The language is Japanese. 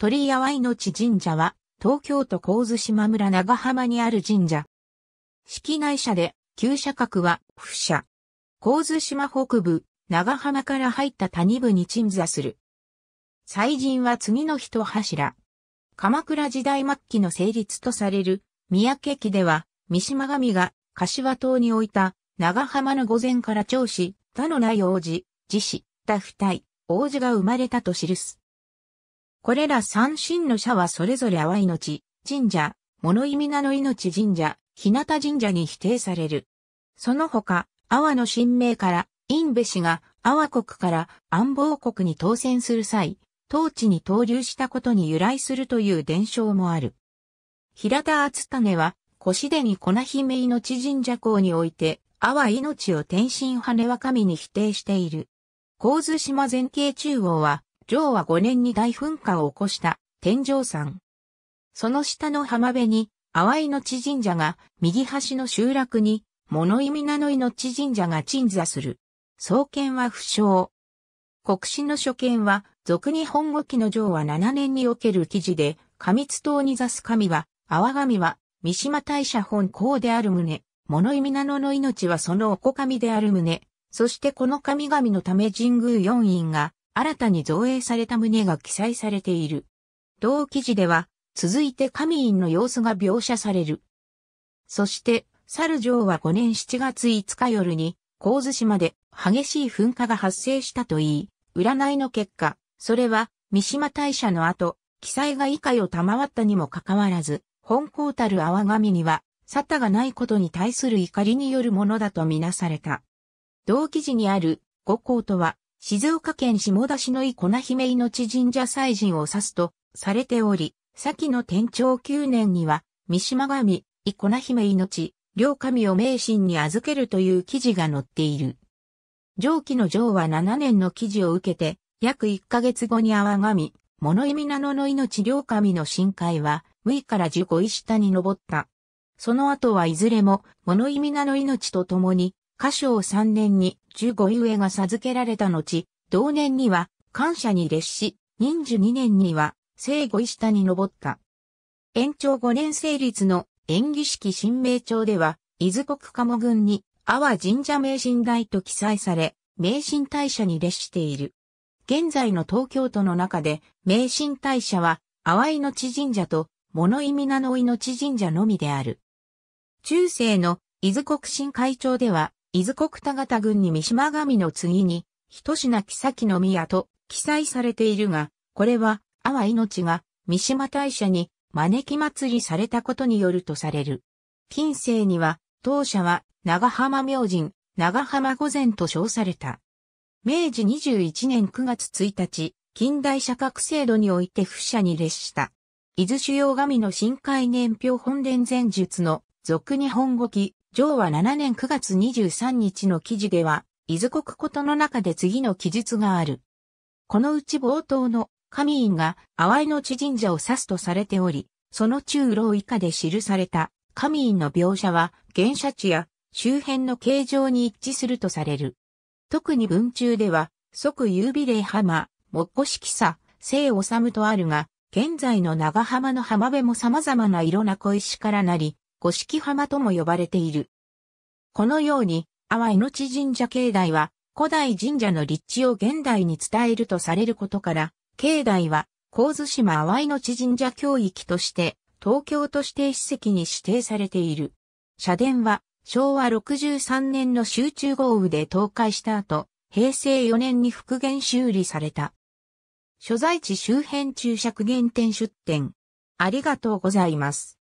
鳥屋は命の地神社は、東京都神津島村長浜にある神社。式内社で、旧社格は、不社。神津島北部、長浜から入った谷部に鎮座する。祭神は次の一柱。鎌倉時代末期の成立とされる、三宅記では、三島神が、柏島に置いた、長浜の御前から長子、他のない王子、自子、他二体、王子が生まれたと記す。これら三神の社はそれぞれ淡い命、神社、物意味なの命神社、日向神社に否定される。その他、阿波の神明から、ン部氏が阿波国から安房国に当選する際、当地に投留したことに由来するという伝承もある。平田厚種は、腰でに粉姫命神社校において、阿波命を天神羽は神に否定している。神津島前景中央は、上は5年に大噴火を起こした天井山。その下の浜辺に、淡井のち神社が、右端の集落に、物意味なのいのち神社が鎮座する。創建は不詳。国史の初見は、俗に本語記の上は7年における記事で、上津島に座す神は、阿神は、三島大社本公である旨、物意味なのの命はそのおこ神である旨、そしてこの神々のため神宮四院が、新たに造営された旨が記載されている。同記事では、続いて神院の様子が描写される。そして、猿城は5年7月5日夜に、神津島で激しい噴火が発生したといい、占いの結果、それは三島大社の後、記載が以下を賜ったにもかかわらず、本校たる泡神には、沙汰がないことに対する怒りによるものだとみなされた。同記事にある五校とは、静岡県下田市の井粉姫命神社祭神を指すとされており、先の天長9年には、三島神、井粉姫命、両神を名神に預けるという記事が載っている。上記の上は7年の記事を受けて、約1ヶ月後に阿波神、物意味なのの命両神の深海は、6から15位下に登った。その後はいずれも、物意味なの命と共に、歌唱3年に15位上が授けられた後、同年には感謝に列し、任寿2年には生後位下に上った。延長5年成立の演技式新名帳では、伊豆国鴨郡に阿波神社名神台と記載され、名神大社に列している。現在の東京都の中で、名神大社は、阿波命神社と物意味名の命神社のみである。中世の伊豆国神会長では、伊豆国田方郡に三島神の次に、一品妃の宮と記載されているが、これは、阿波命が三島大社に招き祭りされたことによるとされる。近世には、当社は長浜明神、長浜御前と称された。明治21年9月1日、近代社格制度において不社に列した。伊豆主要神の深海年表本殿前述の俗日本語記ジョーは7年9月23日の記事では、伊豆国ことの中で次の記述がある。このうち冒頭の神院が淡いの地神社を指すとされており、その中老以下で記された神院の描写は原写地や周辺の形状に一致するとされる。特に文中では、即夕比霊浜、もっこしきさ、聖治とあるが、現在の長浜の浜辺も様々な色な小石からなり、五色浜とも呼ばれている。このように、阿波命神社境内は、古代神社の立地を現代に伝えるとされることから、境内は、神津島阿波命神社教域として、東京都指定史跡に指定されている。社殿は、昭和63年の集中豪雨で倒壊した後、平成4年に復元修理された。所在地周辺注釈原点出店。ありがとうございます。